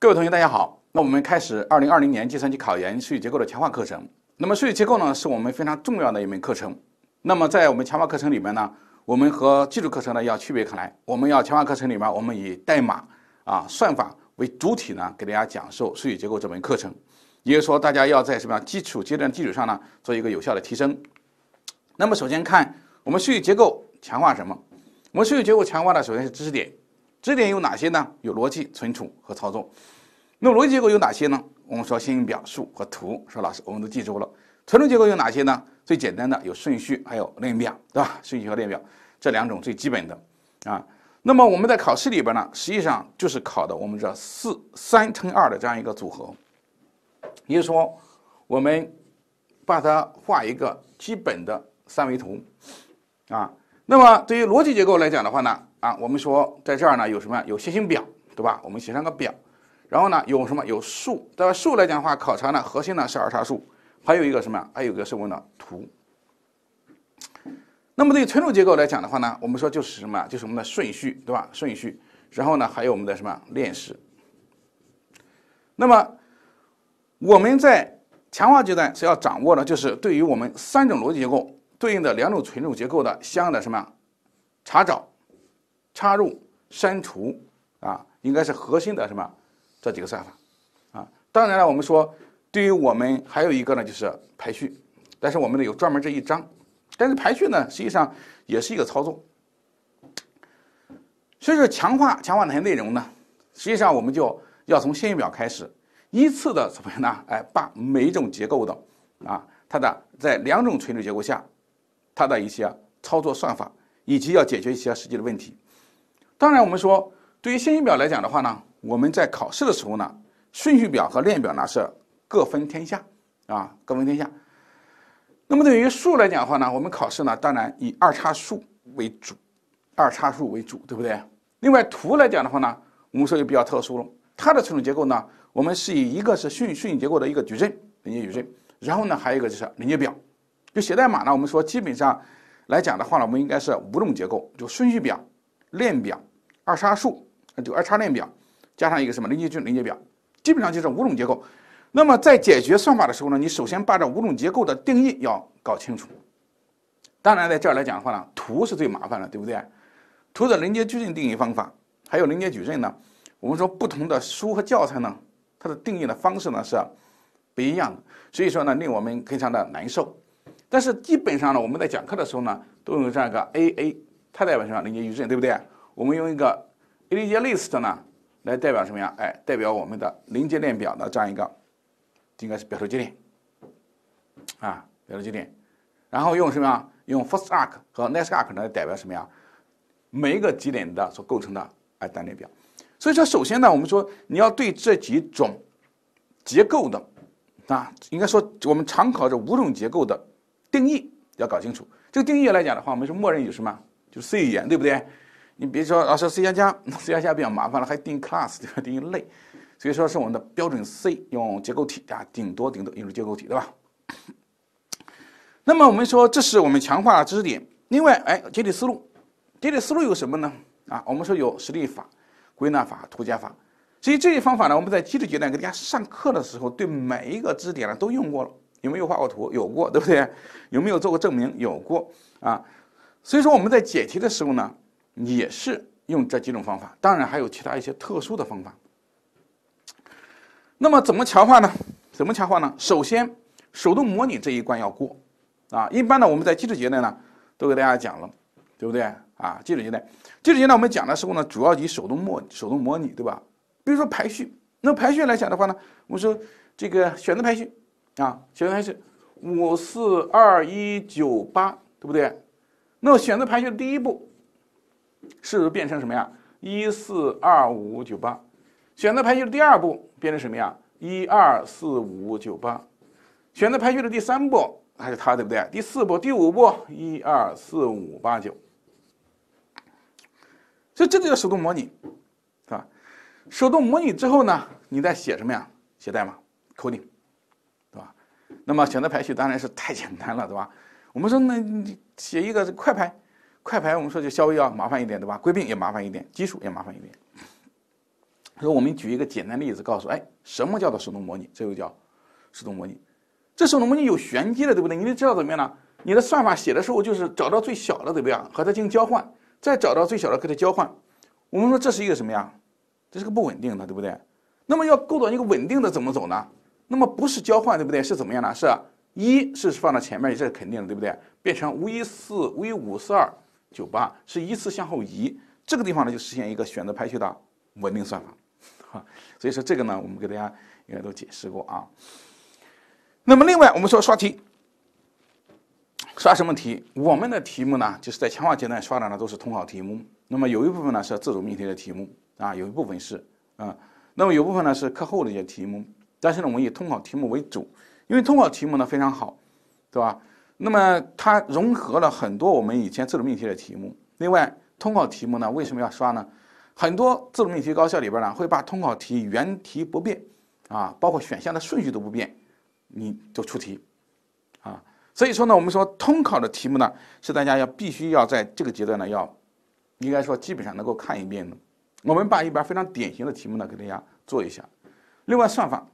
各位同学，大家好。那我们开始二零二零年计算机考研数据结构的强化课程。那么数据结构呢，是我们非常重要的一门课程。那么在我们强化课程里面呢，我们和基础课程呢要区别开来。我们要强化课程里面，我们以代码啊算法为主体呢，给大家讲授数据结构这门课程。也就是说，大家要在什么样基础阶段基础上呢，做一个有效的提升。那么首先看我们数据结构强化什么？我们数据结构强化的首先是知识点。知识点有哪些呢？有逻辑存储和操作。那么逻辑结构有哪些呢？我们说线性表、述和图，说老师我们都记住了。存储结构有哪些呢？最简单的有顺序，还有链表，对吧？顺序和链表这两种最基本的啊。那么我们在考试里边呢，实际上就是考的我们这四三乘二的这样一个组合，也就是说，我们把它画一个基本的三维图啊。那么对于逻辑结构来讲的话呢？啊，我们说在这儿呢有什么有线性表，对吧？我们写上个表，然后呢有什么？有数，对吧？数来讲的话，考察呢核心呢是二叉树，还有一个什么还有个什么的图。那么对于存储结构来讲的话呢，我们说就是什么？就是我们的顺序，对吧？顺序，然后呢还有我们的什么链式。那么我们在强化阶段是要掌握的，就是对于我们三种逻辑结构对应的两种存储结构的相应的什么查找。插入、删除啊，应该是核心的什么？这几个算法啊。当然了，我们说对于我们还有一个呢，就是排序。但是我们呢有专门这一章。但是排序呢，实际上也是一个操作。所以说，强化强化哪些内容呢？实际上我们就要从线性表开始，依次的怎么样呢？哎，把每一种结构的啊，它的在两种存储结构下，它的一些操作算法，以及要解决一些实际的问题。当然，我们说对于线性表来讲的话呢，我们在考试的时候呢，顺序表和链表呢是各分天下，啊，各分天下。那么对于数来讲的话呢，我们考试呢，当然以二叉树为主，二叉树为主，对不对？另外图来讲的话呢，我们说就比较特殊了，它的存储结构呢，我们是以一个是顺顺序结构的一个矩阵连接矩阵，然后呢还有一个就是连接表。就写代码呢，我们说基本上来讲的话呢，我们应该是五种结构，就顺序表、链表。二叉树，就二叉链表，加上一个什么连接矩阵、邻接表，基本上就是五种结构。那么在解决算法的时候呢，你首先把这五种结构的定义要搞清楚。当然，在这儿来讲的话呢，图是最麻烦的，对不对？图的连接矩阵定义方法，还有连接矩阵呢，我们说不同的书和教材呢，它的定义的方式呢是不一样的，所以说呢，令我们非常的难受。但是基本上呢，我们在讲课的时候呢，都用这样一个 A A 它代表什么连接矩阵，对不对？我们用一个 a d j a e n list 呢来代表什么呀？哎，代表我们的临界链表的这样一个，应该是表述节点啊，表述节点。然后用什么呀？用 first arc 和 next arc 来代表什么呀？每一个节点的所构成的哎单列表。所以说，首先呢，我们说你要对这几种结构的啊，应该说我们常考这五种结构的定义要搞清楚。这个定义来讲的话，我们是默认有什么？就是 C 语言，对不对？你比如说啊，师 C 加加，C 加加比较麻烦了，还定 class，对定定类，所以说是我们的标准 C 用结构体啊，顶多顶多用结构体，对吧？那么我们说这是我们强化的知识点。另外，哎，解题思路，解题思路有什么呢？啊，我们说有实例法、归纳法、图解法。所以这些方法呢，我们在基础阶段给大家上课的时候，对每一个知识点呢都用过了。有没有画过图？有过，对不对？有没有做过证明？有过啊。所以说我们在解题的时候呢。也是用这几种方法，当然还有其他一些特殊的方法。那么怎么强化呢？怎么强化呢？首先，手动模拟这一关要过，啊，一般呢我们在基础阶段呢都给大家讲了，对不对啊？基础阶段，基础阶段我们讲的时候呢，主要以手动模手动模拟，对吧？比如说排序，那排序来讲的话呢，我们说这个选择排序，啊，选择排序，五四二一九八，对不对？那么选择排序的第一步。是不是变成什么呀？一四二五九八，选择排序的第二步变成什么呀？一二四五九八，选择排序的第三步还是它，对不对？第四步、第五步一二四五八九。所以这就叫手动模拟，是吧？手动模拟之后呢，你再写什么呀？写代码，coding，对吧？那么选择排序当然是太简单了，对吧？我们说那写一个快排。快排我们说就稍微要麻烦一点，对吧？归并也麻烦一点，基础也麻烦一点。所以我们举一个简单例子，告诉哎，什么叫做手动模拟？这就叫手动模拟。这时候我们有玄机的，对不对？你得知道怎么样呢？你的算法写的时候就是找到最小的怎么样，和它进行交换，再找到最小的跟它交换。我们说这是一个什么呀？这是个不稳定的，对不对？那么要构造一个稳定的怎么走呢？那么不是交换，对不对？是怎么样呢？是一是放到前面，这是肯定的，对不对？变成 v 四 v 五四二。九八是依次向后移，这个地方呢就实现一个选择排序的稳定算法啊。所以说这个呢，我们给大家应该都解释过啊。那么另外，我们说刷题，刷什么题？我们的题目呢，就是在强化阶段刷的呢都是统考题目。那么有一部分呢是自主命题的题目啊，有一部分是啊。那么有部分呢是课后的一些题目，但是呢我们以统考题目为主，因为统考题目呢非常好，对吧？那么它融合了很多我们以前自主命题的题目。另外，通考题目呢，为什么要刷呢？很多自主命题高校里边呢，会把通考题原题不变，啊，包括选项的顺序都不变，你就出题，啊。所以说呢，我们说通考的题目呢，是大家要必须要在这个阶段呢，要应该说基本上能够看一遍的。我们把一般非常典型的题目呢，给大家做一下。另外，算法，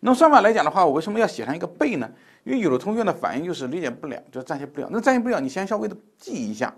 那么算法来讲的话，我为什么要写上一个背呢？因为有的同学呢，反应就是理解不了，就暂写不了。那暂写不了，你先稍微的记一下，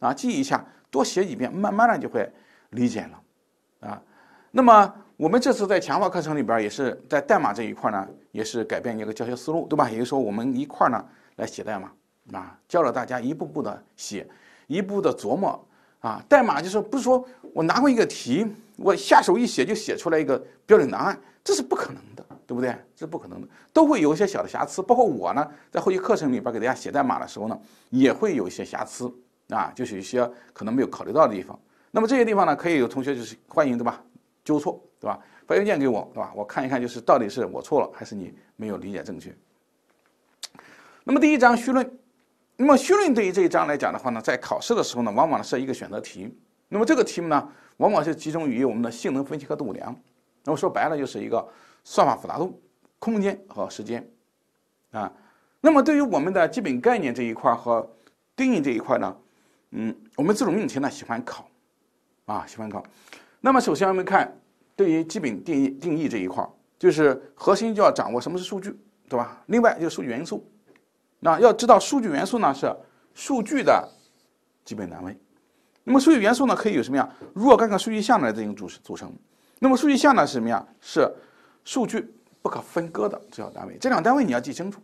啊，记一下，多写几遍，慢慢的就会理解了，啊。那么我们这次在强化课程里边，也是在代码这一块呢，也是改变一个教学思路，对吧？也就是说，我们一块呢来写代码，啊，教了大家一步步的写，一步的琢磨，啊，代码就是不是说我拿过一个题，我下手一写就写出来一个标准答案，这是不可能的。对不对？这是不可能的，都会有一些小的瑕疵。包括我呢，在后续课程里边给大家写代码的时候呢，也会有一些瑕疵啊，就是一些可能没有考虑到的地方。那么这些地方呢，可以有同学就是欢迎对吧？纠错对吧？发邮件给我对吧？我看一看就是到底是我错了，还是你没有理解正确。那么第一章绪论，那么绪论对于这一章来讲的话呢，在考试的时候呢，往往设一个选择题。那么这个题目呢，往往是集中于我们的性能分析和度量。那么说白了就是一个。算法复杂度、空间和时间啊。那么对于我们的基本概念这一块和定义这一块呢，嗯，我们自主命题呢喜欢考啊，喜欢考。那么首先我们看对于基本定义定义这一块，就是核心就要掌握什么是数据，对吧？另外就是数据元素。那要知道数据元素呢是数据的基本单位。那么数据元素呢可以有什么呀？若干个数据项来进行组组成。那么数据项呢是什么呀？是数据不可分割的最小单位，这两单位你要记清楚。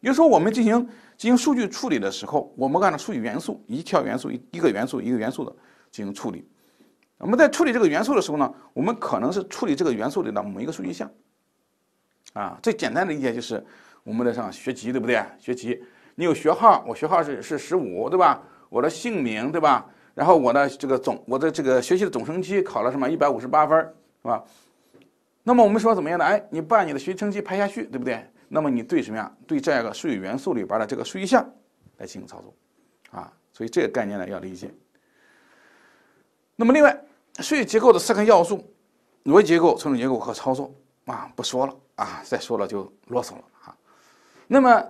比如说，我们进行进行数据处理的时候，我们按照数据元素，一条元素、一个元素、一个元素的进行处理。我们在处理这个元素的时候呢，我们可能是处理这个元素里的某一个数据项。啊，最简单的理解就是我们的像学籍，对不对？学籍，你有学号，我学号是是十五，对吧？我的姓名，对吧？然后我的这个总我的这个学习的总成绩考了什么一百五十八分，是吧？那么我们说怎么样呢？哎，你把你的学习成绩排下去，对不对？那么你对什么呀？对这样一个数据元素里边的这个数据项来进行操作，啊，所以这个概念呢要理解。那么另外，数据结构的三个要素：逻辑结构、存储结构和操作，啊，不说了啊，再说了就啰嗦了啊。那么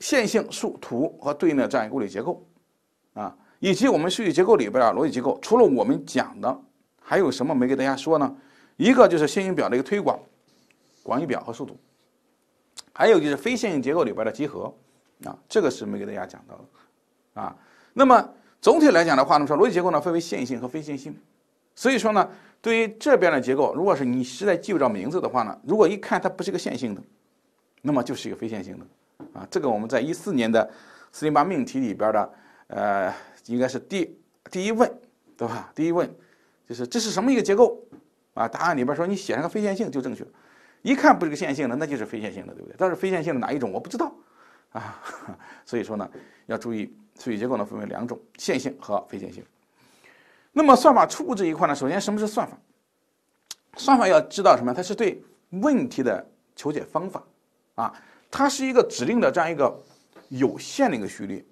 线性、树、图和对应的这样一个物理结构，啊，以及我们数据结构里边啊，逻辑结构，除了我们讲的，还有什么没给大家说呢？一个就是线性表的一个推广，广义表和速度，还有就是非线性结构里边的集合，啊，这个是没给大家讲到的，啊，那么总体来讲的话呢，说逻辑结构呢分为线性和非线性，所以说呢，对于这边的结构，如果是你实在记不着名字的话呢，如果一看它不是个线性的，那么就是一个非线性的，啊，这个我们在一四年的四零八命题里边的，呃，应该是第第一问，对吧？第一问就是这是什么一个结构？啊，答案里边说你写上个非线性就正确，一看不是个线性的，那就是非线性的，对不对？但是非线性的哪一种我不知道，啊，所以说呢，要注意数据结构呢分为两种，线性和非线性。那么算法初步这一块呢，首先什么是算法？算法要知道什么？它是对问题的求解方法，啊，它是一个指令的这样一个有限的一个序列，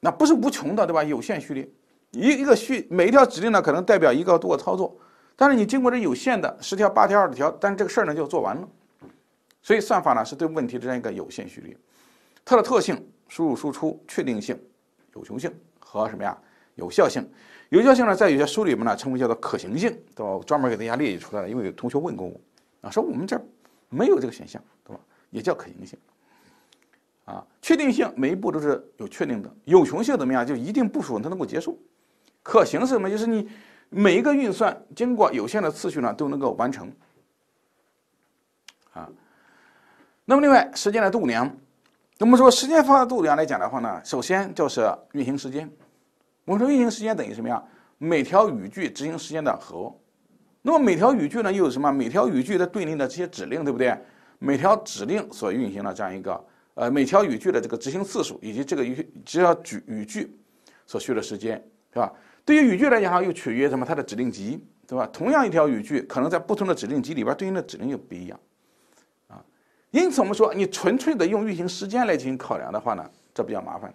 那不是无穷的，对吧？有限序列，一一个序，每一条指令呢可能代表一个多个操作。但是你经过这有限的十条、八条、二十条，但是这个事儿呢就做完了。所以算法呢是对问题的这样一个有限序列，它的特性：输入输出、确定性、有穷性和什么呀？有效性。有效性呢，在有些书里面呢称为叫做可行性，对吧？专门给大家列举出来了，因为有同学问过我，啊，说我们这儿没有这个选项，对吧？也叫可行性。啊，确定性每一步都是有确定的，有穷性怎么样？就一定部署它能够结束。可行是什么？就是你。每一个运算经过有限的次序呢，都能够完成。啊，那么另外时间的度量，那么说时间方的度量来讲的话呢，首先就是运行时间。我们说运行时间等于什么呀？每条语句执行时间的和。那么每条语句呢，又有什么？每条语句的对应的这些指令，对不对？每条指令所运行的这样一个呃，每条语句的这个执行次数，以及这个语只要举语句所需的时间，是吧？对于语句来讲，又取决于什么？它的指令集，对吧？同样一条语句，可能在不同的指令集里边对应的指令又不一样，啊。因此，我们说你纯粹的用运行时间来进行考量的话呢，这比较麻烦，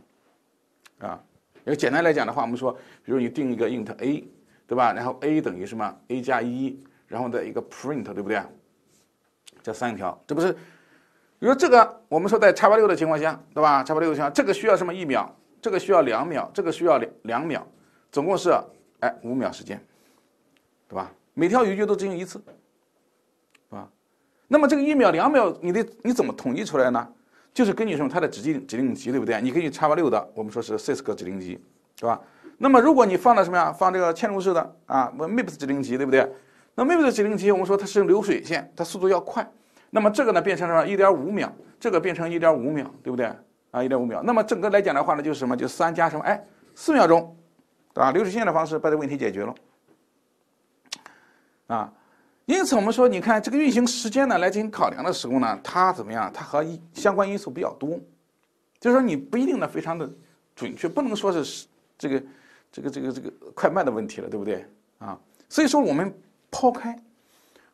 啊。要简单来讲的话，我们说，比如你定一个 int a，对吧？然后 a 等于什么？a 加一，然后再一个 print，对不对？这三条，这不是？比如这个，我们说在叉8 6的情况下，对吧八8 6情况下，这个需要什么一秒？这个需要两秒？这个需要两两秒？总共是，哎，五秒时间，对吧？每条语句都执行一次，啊。吧？那么这个一秒、两秒，你得你怎么统计出来呢？就是根据什么它的指定指定集，对不对？你根据叉八六的，我们说是 C++ 指定集，对吧？那么如果你放的什么呀，放这个嵌入式的啊，Map 指定集，对不对？那 Map 指定集，我们说它是流水线，它速度要快。那么这个呢，变成了一点五秒，这个变成一点五秒，对不对？啊，一点五秒。那么整个来讲的话呢，就是什么？就三加什么？哎，四秒钟。啊，流水线的方式把这问题解决了。啊，因此我们说，你看这个运行时间呢，来进行考量的时候呢，它怎么样？它和相关因素比较多，就是说你不一定呢非常的准确，不能说是这个这个这个这个快慢的问题了，对不对？啊，所以说我们抛开，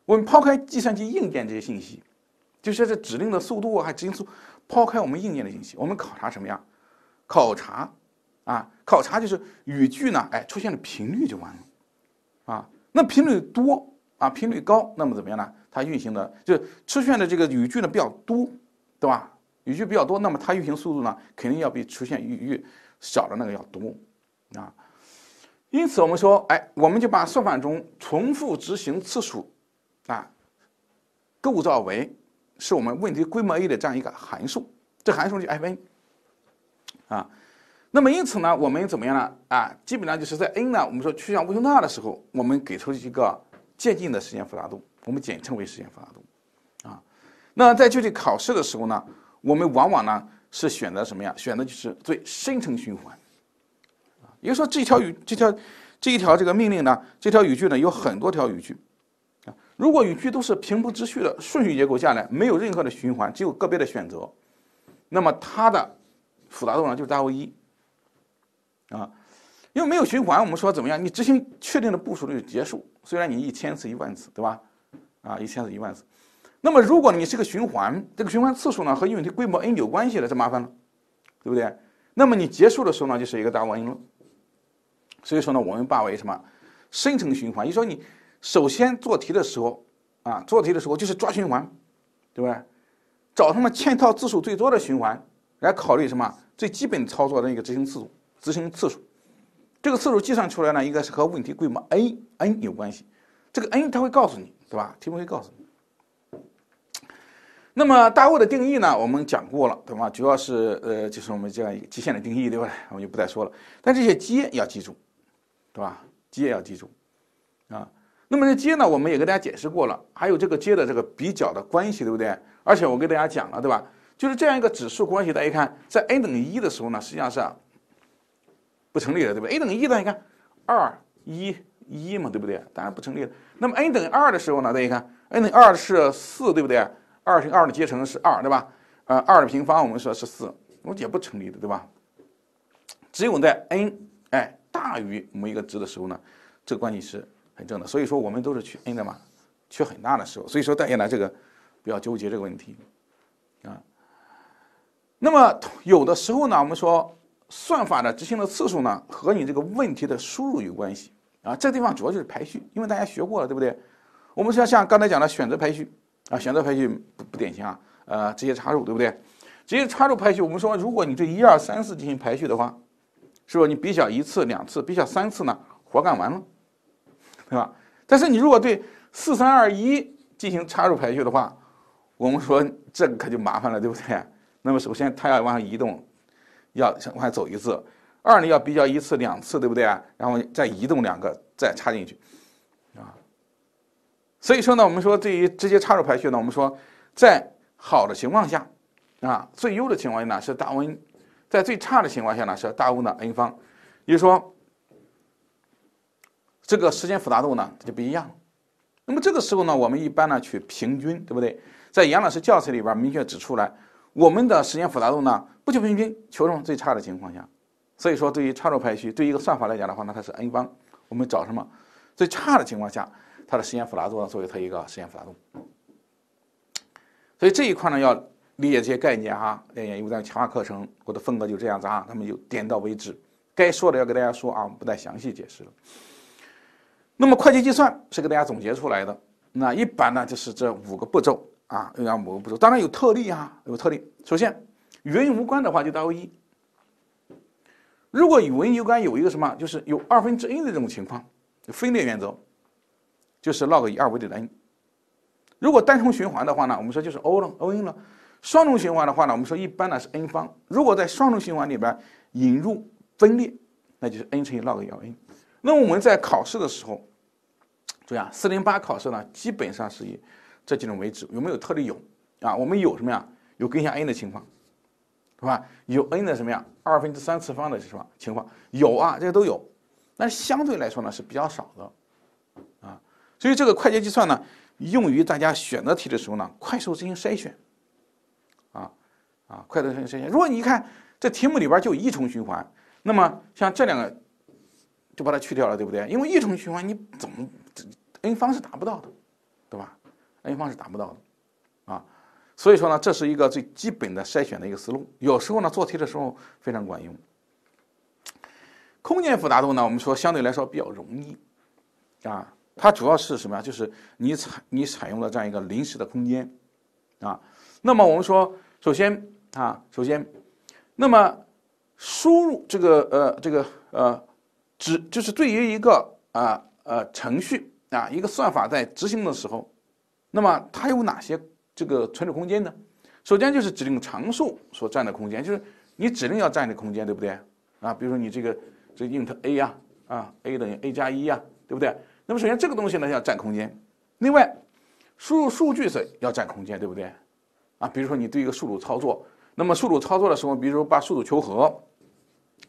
我们抛开计算机硬件这些信息，就是这指令的速度啊，还执行速抛开我们硬件的信息，我们考察什么呀？考察。啊，考察就是语句呢，哎，出现的频率就完了，啊，那频率多啊，频率高，那么怎么样呢？它运行的就出现的这个语句呢比较多，对吧？语句比较多，那么它运行速度呢，肯定要比出现语句少的那个要多，啊。因此，我们说，哎，我们就把算法中重复执行次数，啊，构造为是我们问题规模 a 的这样一个函数，这函数就 f n，啊。那么因此呢，我们怎么样呢？啊，基本上就是在 n 呢，我们说趋向无穷大的时候，我们给出一个渐进的时间复杂度，我们简称为时间复杂度，啊，那在具体考试的时候呢，我们往往呢是选择什么呀？选择就是最深层循环，啊，也就是说这条语这条这一条这个命令呢，这条语句呢有很多条语句，啊，如果语句都是平铺直叙的顺序结构下来，没有任何的循环，只有个别的选择，那么它的复杂度呢就是 O 一。啊，因为没有循环，我们说怎么样？你执行确定的步数就结束。虽然你一千次、一万次，对吧？啊，一千次、一万次。那么如果你是个循环，这个循环次数呢和用题规模 n 有关系了，这麻烦了，对不对？那么你结束的时候呢就是一个大 O n 了。所以说呢，我们把为什么深层循环？你说你首先做题的时候啊，做题的时候就是抓循环，对不对？找他们嵌套次数最多的循环来考虑什么最基本操作的那个执行次数。执行次数，这个次数计算出来呢，应该是和问题规模 n，n 有关系。这个 n 它会告诉你，对吧？题目会告诉你。那么大 O 的定义呢，我们讲过了，对吧？主要是呃，就是我们这样一个极限的定义，对吧？我们就不再说了。但这些阶要记住，对吧？阶要记住啊。那么这阶呢，我们也给大家解释过了，还有这个阶的这个比较的关系，对不对？而且我给大家讲了，对吧？就是这样一个指数关系，大家看，在 n 等于一的时候呢，实际上是。不成立的，对不对 a 等于一的，你看二一一嘛，对不对？当然不成立了。那么 n 等于二的时候呢？大家看，n 等于二是四，对不对？二乘二的阶乘是二，对吧？呃，二的平方我们说是四，我解也不成立的，对吧？只有在 n 哎大于某一个值的时候呢，这个关系是很正的。所以说我们都是取 n 的嘛，取很大的时候。所以说大家呢这个不要纠结这个问题啊。那么有的时候呢，我们说。算法的执行的次数呢，和你这个问题的输入有关系啊。这地方主要就是排序，因为大家学过了，对不对？我们像像刚才讲的选择排序啊，选择排序不不典型啊，呃，直接插入对不对？直接插入排序，我们说如果你对一二三四进行排序的话，是吧？你比较一次、两次、比较三次呢，活干完了，对吧？但是你如果对四三二一进行插入排序的话，我们说这个可就麻烦了，对不对？那么首先它要往上移动。要向外走一次，二呢要比较一次两次，对不对啊？然后再移动两个，再插进去，啊。所以说呢，我们说对于直接插入排序呢，我们说在好的情况下，啊，最优的情况下呢是大温，在最差的情况下呢是大温的 N 方，也就是说，这个时间复杂度呢它就不一样。那么这个时候呢，我们一般呢取平均，对不对？在杨老师教材里边明确指出来，我们的时间复杂度呢，不求平均，求什么最差的情况下，所以说对于差入排序，对于一个算法来讲的话，呢，它是 n 方。我们找什么最差的情况下，它的时间复杂度呢作为它一个时间复杂度。所以这一块呢，要理解这些概念哈。因为我在强化课程，我的风格就这样子啊，那们就点到为止，该说的要给大家说啊，不再详细解释了。那么快计计算是给大家总结出来的，那一般呢就是这五个步骤。啊，用样我们不说。当然有特例啊，有特例。首先，与文无关的话就大 O 一。如果与文有关，有一个什么，就是有二分之 n 的这种情况，分裂原则就是 log 以二为底的 n。如果单重循环的话呢，我们说就是 O 了，O n 了。双重循环的话呢，我们说一般呢是 n 方。如果在双重循环里边引入分裂，那就是 n 乘以 log 以 O n。那我们在考试的时候，注意啊，四零八考试呢，基本上是以。这几种为止有没有特例有啊？我们有什么呀？有根下 n 的情况，是吧？有 n 的什么呀？二分之三次方的什么情况有啊？这些都有，但是相对来说呢是比较少的，啊。所以这个快捷计算呢，用于大家选择题的时候呢，快速进行筛选，啊啊，快速进行筛选。如果你看这题目里边就一重循环，那么像这两个就把它去掉了，对不对？因为一重循环你怎么 n 方是达不到的，对吧？n 方是达不到的，啊，所以说呢，这是一个最基本的筛选的一个思路。有时候呢，做题的时候非常管用。空间复杂度呢，我们说相对来说比较容易，啊，它主要是什么呀？就是你采你采用了这样一个临时的空间，啊，那么我们说，首先啊，首先，那么输入这个呃这个呃只就是对于一个啊呃程序啊一个算法在执行的时候。那么它有哪些这个存储空间呢？首先就是指定常数所占的空间，就是你指定要占的空间，对不对？啊，比如说你这个这 int a 呀，啊，a 等于 a 加一呀，对不对？那么首先这个东西呢要占空间。另外，输入数据是要占空间，对不对？啊，比如说你对一个数组操作，那么数组操作的时候，比如把数组求和，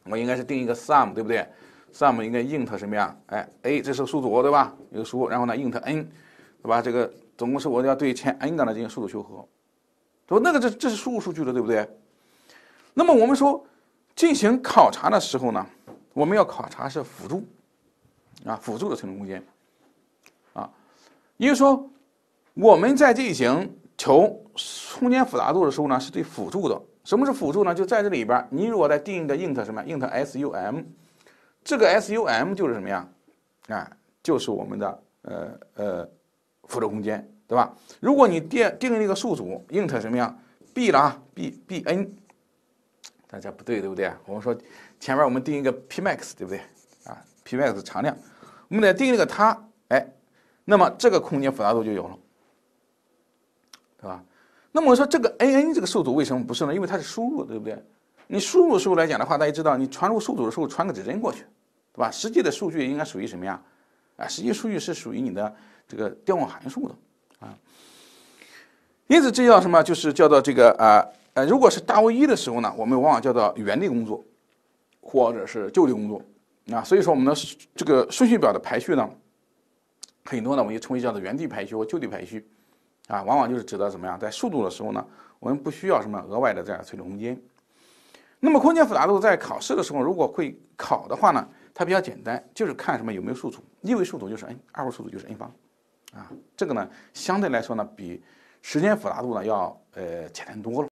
我应该是定一个 sum，对不对？sum 应该 int 什么呀？哎，a 这是数组对吧？一个数，然后呢 int n，对吧？这个。总共是我要对前 n 档的进行速度求和，说那个这这是输入数据的，对不对？那么我们说进行考察的时候呢，我们要考察是辅助啊辅助的存储空间啊，也就说我们在进行求空间复杂度的时候呢，是对辅助的。什么是辅助呢？就在这里边，你如果在定义个 int 什么 int sum，这个 sum 就是什么呀？啊，就是我们的呃呃。辅助空间，对吧？如果你定定义一个数组，int 什么呀？b 了啊，b b n，大家不对，对不对？我们说前面我们定一个 p max，对不对啊？p max 常量，我们来定义一个它，哎，那么这个空间复杂度就有了，对吧？那么我说这个 a n 这个数组为什么不是呢？因为它是输入，对不对？你输入的时候来讲的话，大家知道你传入数组的时候传个指针过去，对吧？实际的数据应该属于什么呀？啊，实际数据是属于你的这个调用函数的啊，因此这叫什么？就是叫做这个啊呃，如果是大 V 一的时候呢，我们往往叫做原地工作，或者是就地工作啊。所以说我们的这个顺序表的排序呢，很多呢，我们就称为叫做原地排序或就地排序啊，往往就是指的怎么样？在速度的时候呢，我们不需要什么额外的这样存储空间。那么空间复杂度在考试的时候如果会考的话呢，它比较简单，就是看什么有没有数组。一维数组就是 n，二维数组就是 n 方，啊，这个呢相对来说呢比时间复杂度呢要呃简单多了。